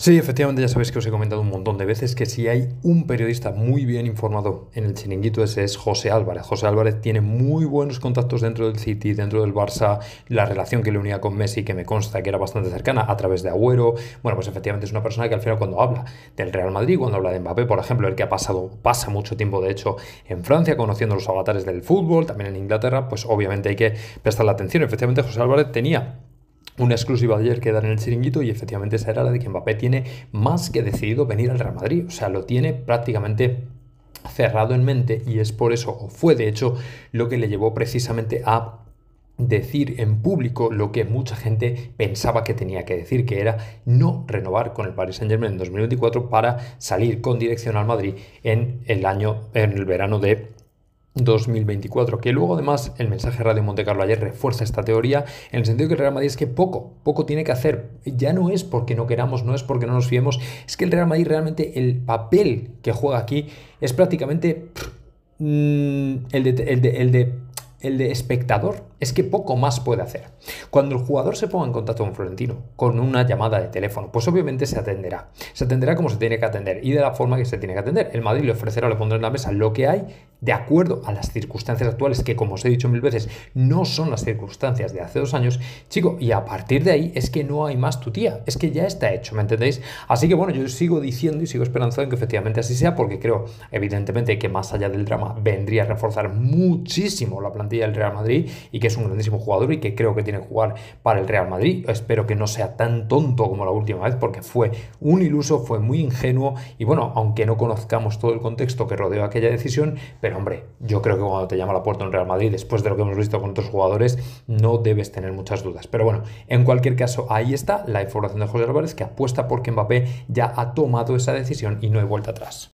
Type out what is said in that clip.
Sí, efectivamente, ya sabéis que os he comentado un montón de veces que si hay un periodista muy bien informado en el chiringuito, ese es José Álvarez. José Álvarez tiene muy buenos contactos dentro del City, dentro del Barça, la relación que le unía con Messi, que me consta que era bastante cercana, a través de Agüero. Bueno, pues efectivamente es una persona que al final cuando habla del Real Madrid, cuando habla de Mbappé, por ejemplo, el que ha pasado, pasa mucho tiempo de hecho en Francia, conociendo los avatares del fútbol, también en Inglaterra, pues obviamente hay que prestarle atención. Efectivamente, José Álvarez tenía una exclusiva ayer que dan en el chiringuito y efectivamente esa era la de que Mbappé tiene más que decidido venir al Real Madrid. O sea, lo tiene prácticamente cerrado en mente y es por eso, o fue de hecho, lo que le llevó precisamente a decir en público lo que mucha gente pensaba que tenía que decir, que era no renovar con el Paris Saint Germain en 2024 para salir con dirección al Madrid en el año, en el verano de 2024, que luego además el mensaje Radio Monte Carlo ayer refuerza esta teoría en el sentido que el Real Madrid es que poco, poco tiene que hacer, ya no es porque no queramos, no es porque no nos fiemos, es que el Real Madrid realmente el papel que juega aquí es prácticamente mm, el de, el de, el de espectador es que poco más puede hacer. Cuando el jugador se ponga en contacto con Florentino, con una llamada de teléfono, pues obviamente se atenderá. Se atenderá como se tiene que atender y de la forma que se tiene que atender. El Madrid le ofrecerá, le pondrá en la mesa lo que hay de acuerdo a las circunstancias actuales, que como os he dicho mil veces, no son las circunstancias de hace dos años, chico, y a partir de ahí es que no hay más tu tía, es que ya está hecho, ¿me entendéis? Así que bueno, yo sigo diciendo y sigo esperanzando en que efectivamente así sea, porque creo, evidentemente, que más allá del drama vendría a reforzar muchísimo la plantilla del Real Madrid y que es un grandísimo jugador y que creo que tiene que jugar para el Real Madrid. Espero que no sea tan tonto como la última vez, porque fue un iluso, fue muy ingenuo y bueno, aunque no conozcamos todo el contexto que rodeó aquella decisión, pero hombre, yo creo que cuando te llama la puerta en Real Madrid, después de lo que hemos visto con otros jugadores, no debes tener muchas dudas. Pero bueno, en cualquier caso, ahí está la información de José Álvarez que apuesta porque Mbappé ya ha tomado esa decisión y no hay vuelta atrás.